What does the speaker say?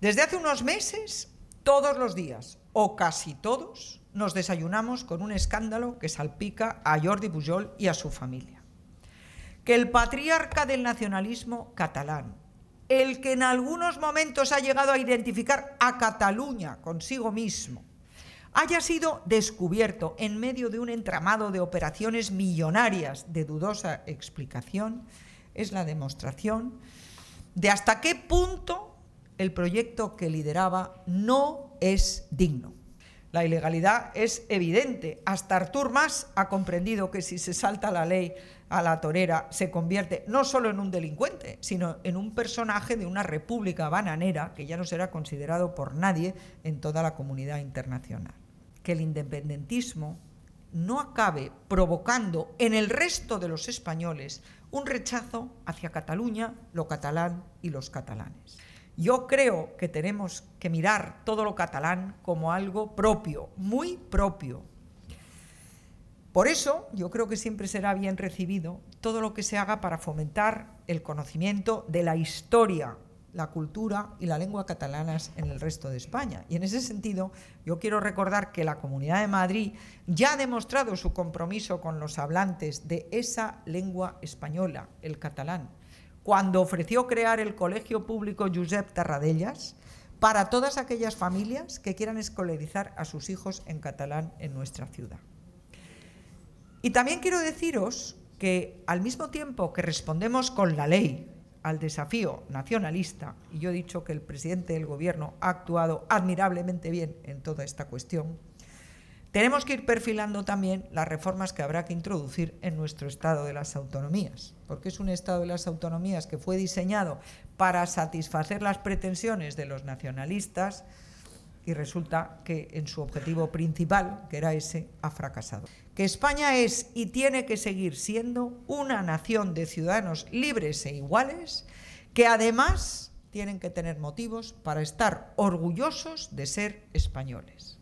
Desde hace unos meses, todos los días, o casi todos, nos desayunamos con un escándalo que salpica a Jordi Pujol y a su familia. Que el patriarca del nacionalismo catalán, el que en algunos momentos ha llegado a identificar a Cataluña consigo mismo, haya sido descubierto en medio de un entramado de operaciones millonarias de dudosa explicación, es la demostración de hasta qué punto el proyecto que lideraba no es digno. La ilegalidad es evidente. Hasta Artur Mas ha comprendido que si se salta la ley a la torera, se convierte no solo en un delincuente, sino en un personaje de una república bananera que ya no será considerado por nadie en toda la comunidad internacional. Que el independentismo no acabe provocando en el resto de los españoles un rechazo hacia Cataluña, lo catalán y los catalanes. Yo creo que tenemos que mirar todo lo catalán como algo propio, muy propio. Por eso yo creo que siempre será bien recibido todo lo que se haga para fomentar el conocimiento de la historia, la cultura y la lengua catalanas en el resto de España. Y en ese sentido yo quiero recordar que la Comunidad de Madrid ya ha demostrado su compromiso con los hablantes de esa lengua española, el catalán cuando ofreció crear el Colegio Público Josep Tarradellas para todas aquellas familias que quieran escolarizar a sus hijos en catalán en nuestra ciudad. Y también quiero deciros que al mismo tiempo que respondemos con la ley al desafío nacionalista, y yo he dicho que el presidente del Gobierno ha actuado admirablemente bien en toda esta cuestión, tenemos que ir perfilando también las reformas que habrá que introducir en nuestro Estado de las Autonomías, porque es un Estado de las Autonomías que fue diseñado para satisfacer las pretensiones de los nacionalistas y resulta que en su objetivo principal, que era ese, ha fracasado. Que España es y tiene que seguir siendo una nación de ciudadanos libres e iguales, que además tienen que tener motivos para estar orgullosos de ser españoles.